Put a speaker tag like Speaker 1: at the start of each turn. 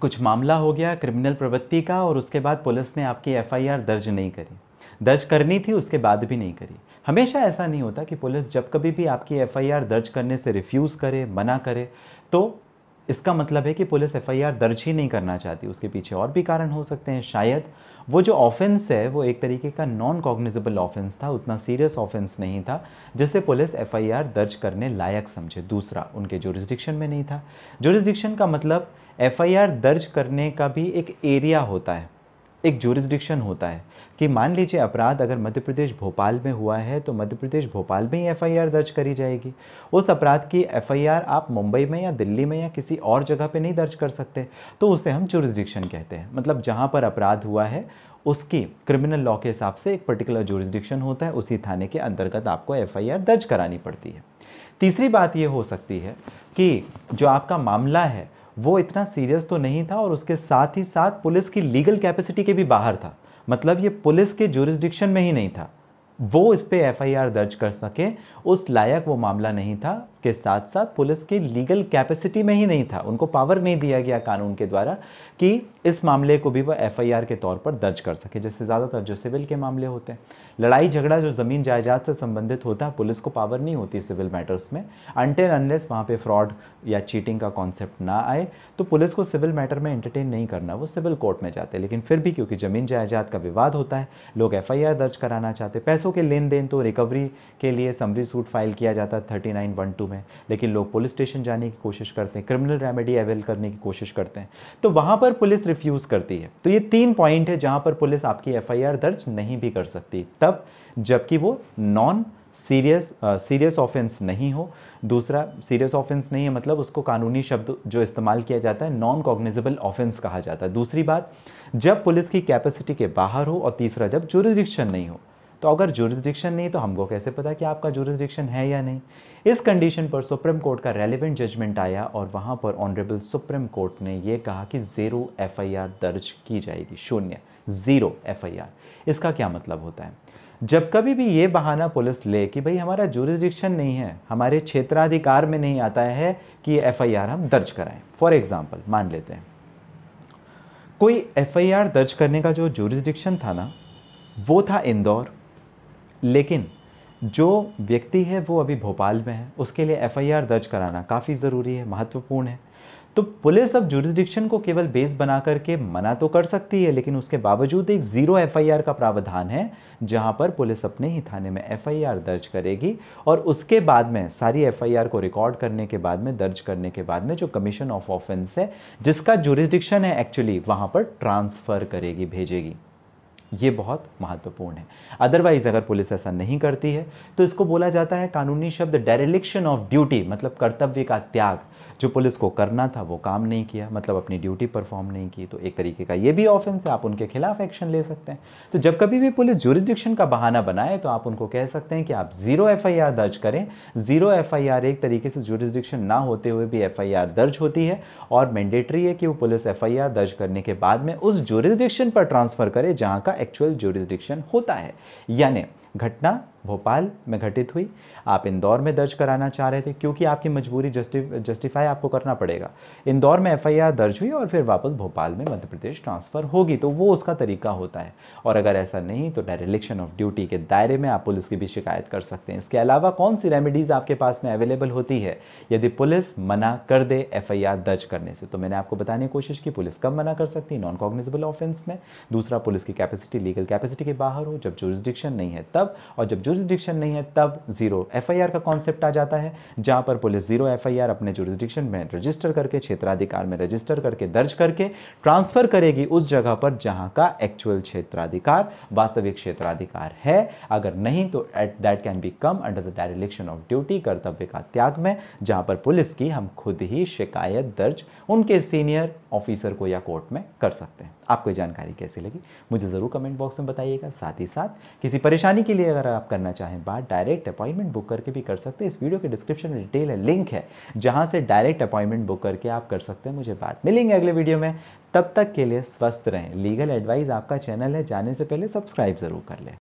Speaker 1: कुछ मामला हो गया क्रिमिनल प्रवृत्ति का और उसके बाद पुलिस ने आपकी एफआईआर दर्ज नहीं करी दर्ज करनी थी उसके बाद भी नहीं करी हमेशा ऐसा नहीं होता कि पुलिस जब कभी भी आपकी एफआईआर दर्ज करने से रिफ्यूज़ करे मना करे तो इसका मतलब है कि पुलिस एफआईआर दर्ज ही नहीं करना चाहती उसके पीछे और भी कारण हो सकते हैं शायद वो जो ऑफेंस है वो एक तरीके का नॉन कॉग्निजेबल ऑफेंस था उतना सीरियस ऑफेंस नहीं था जिसे पुलिस एफआईआर दर्ज करने लायक समझे दूसरा उनके जोरिस्डिक्शन में नहीं था जोरिस्डिक्शन का मतलब एफ दर्ज करने का भी एक एरिया होता है एक जोरिस्डिक्शन होता है कि मान लीजिए अपराध अगर मध्य प्रदेश भोपाल में हुआ है तो मध्य प्रदेश भोपाल में ही एफआईआर दर्ज करी जाएगी उस अपराध की एफआईआर आप मुंबई में या दिल्ली में या किसी और जगह पे नहीं दर्ज कर सकते तो उसे हम जोरिस्डिक्शन कहते हैं मतलब जहाँ पर अपराध हुआ है उसकी क्रिमिनल लॉ के हिसाब से एक पर्टिकुलर जोरिस्डिक्शन होता है उसी थाने के अंतर्गत आपको एफ दर्ज करानी पड़ती है तीसरी बात ये हो सकती है कि जो आपका मामला है वो इतना सीरियस तो नहीं था और उसके साथ ही साथ पुलिस की लीगल कैपेसिटी के भी बाहर था मतलब ये पुलिस के जुरिस्डिक्शन में ही नहीं था वो इस पर एफ दर्ज कर सके उस लायक वो मामला नहीं था के साथ साथ पुलिस की लीगल कैपेसिटी में ही नहीं था उनको पावर नहीं दिया गया कानून के द्वारा कि इस मामले को भी वह एफआईआर के तौर पर दर्ज कर सके जैसे ज़्यादातर जो सिविल के मामले होते हैं लड़ाई झगड़ा जो ज़मीन जायदाद से संबंधित होता है पुलिस को पावर नहीं होती सिविल मैटर्स में अनटेन अनलेस वहाँ पर फ्रॉड या चीटिंग का कॉन्सेप्ट ना आए तो पुलिस को सिविल मैटर में एंटरटेन नहीं करना वो सिविल कोर्ट में जाते लेकिन फिर भी क्योंकि ज़मीन जायदाद का विवाद होता है लोग एफ दर्ज कराना चाहते पैसों के लेन देन तो रिकवरी के लिए समरी सूट फाइल किया जाता है थर्टी नाइन वन टू मालूम है लेकिन लोग पुलिस स्टेशन जाने की कोशिश करते हैं क्रिमिनल रेमेडी अवेल करने की कोशिश करते हैं तो वहाँ पर पुलिस रिफ्यूज़ करती है तो ये तीन पॉइंट है जहाँ पर पुलिस आपकी एफ दर्ज नहीं भी कर सकती तब जबकि वो नॉन सीरियस सीरियस ऑफेंस नहीं हो दूसरा सीरियस ऑफेंस नहीं है मतलब उसको कानूनी शब्द जो इस्तेमाल किया जाता है नॉन कॉग्निजेबल ऑफेंस कहा जाता है दूसरी बात जब पुलिस की कैपेसिटी के बाहर हो और तीसरा जब जुरिस्डिक्शन नहीं हो तो अगर जुरिस्डिक्शन नहीं तो हमको कैसे पता कि आपका जुरिस्डिक्शन है या नहीं इस कंडीशन पर सुप्रीम कोर्ट का रेलिवेंट जजमेंट आया और वहाँ पर ऑनरेबल सुप्रीम कोर्ट ने यह कहा कि ज़ीरो एफ दर्ज की जाएगी शून्य ज़ीरो एफ इसका क्या मतलब होता है जब कभी भी ये बहाना पुलिस ले कि भाई हमारा जुरिस्डिक्शन नहीं है हमारे क्षेत्राधिकार में नहीं आता है कि एफ हम दर्ज कराएं फॉर एग्जाम्पल मान लेते हैं कोई एफ दर्ज करने का जो जुरिस्डिक्शन था ना वो था इंदौर लेकिन जो व्यक्ति है वो अभी भोपाल में है उसके लिए एफआईआर दर्ज कराना काफ़ी ज़रूरी है महत्वपूर्ण है तो पुलिस अब जुरिस्डिक्शन को केवल बेस बना करके मना तो कर सकती है लेकिन उसके बावजूद एक ज़ीरो एफआईआर का प्रावधान है जहां पर पुलिस अपने ही थाने में एफआईआर दर्ज करेगी और उसके बाद में सारी एफआईआर को रिकॉर्ड करने के बाद में दर्ज करने के बाद में जो कमीशन ऑफ ऑफेंस है जिसका जुरिस्डिक्शन है एक्चुअली वहाँ पर ट्रांसफ़र करेगी भेजेगी ये बहुत महत्वपूर्ण है अदरवाइज़ अगर पुलिस ऐसा नहीं करती है तो इसको बोला जाता है कानूनी शब्द डायरेक्शन ऑफ ड्यूटी मतलब कर्तव्य का त्याग जो पुलिस को करना था वो काम नहीं किया मतलब अपनी ड्यूटी परफॉर्म नहीं की तो एक तरीके का ये भी ऑफेंस है आप उनके खिलाफ एक्शन ले सकते हैं तो जब कभी भी पुलिस जुरिस्डिक्शन का बहाना बनाए तो आप उनको कह सकते हैं कि आप ज़ीरो एफ दर्ज करें ज़ीरो एफ एक तरीके से जुरिस्डिक्शन ना होते हुए भी एफ दर्ज होती है और मैंडेटरी है कि वो पुलिस एफ दर्ज करने के बाद में उस जुरिस्डिक्शन पर ट्रांसफ़र करे जहाँ का एक्चुअल जोरिस्डिक्शन होता है यानी घटना भोपाल में घटित हुई आप इंदौर में दर्ज कराना चाह रहे थे क्योंकि आपकी मजबूरी जस्टि जस्टिफाई आपको करना पड़ेगा इंदौर में एफआईआर दर्ज हुई और फिर वापस भोपाल में मध्य प्रदेश ट्रांसफ़र होगी तो वो उसका तरीका होता है और अगर ऐसा नहीं तो डायरेक्शन ऑफ ड्यूटी के दायरे में आप पुलिस की भी शिकायत कर सकते हैं इसके अलावा कौन सी रेमेडीज़ आपके पास में अवेलेबल होती है यदि पुलिस मना कर दे एफ दर्ज करने से तो मैंने आपको बताने की कोशिश की पुलिस कब मना कर सकती है नॉन कॉग्निजेबल ऑफेंस में दूसरा पुलिस की कैपेसिटी लीगल कैपेसिटी के बाहर हो जब जोरिस्डिक्शन नहीं है तब और जब जुरिस्डिक्शन नहीं है तब जीरो एफआईआर का कॉन्सेप्ट आ जाता है जहाँ पर पुलिस जीरो एफआईआर अपने जुरिस्डिक्शन में रजिस्टर करके क्षेत्राधिकार में रजिस्टर करके दर्ज करके ट्रांसफर करेगी उस जगह पर जहाँ का एक्चुअल क्षेत्राधिकार वास्तविक क्षेत्राधिकार है अगर नहीं तो at that can be come under the direction of duty कर्तव्य का त्याग में जहाँ पर पुलिस की हम खुद ही शिकायत दर्ज उनके सीनियर ऑफिसर को या कोर्ट में कर सकते हैं आपको जानकारी कैसी लगी मुझे ज़रूर कमेंट बॉक्स में बताइएगा साथ ही साथ किसी परेशानी के लिए अगर आप करना चाहें बात डायरेक्ट अपॉइंटमेंट बुक करके भी कर सकते हैं इस वीडियो के डिस्क्रिप्शन में डिटेल है लिंक है जहाँ से डायरेक्ट अपॉइंटमेंट बुक करके आप कर सकते हैं मुझे बात मिलेंगे अगले वीडियो में तब तक के लिए स्वस्थ रहें लीगल एडवाइस आपका चैनल है जाने से पहले सब्सक्राइब ज़रूर कर लें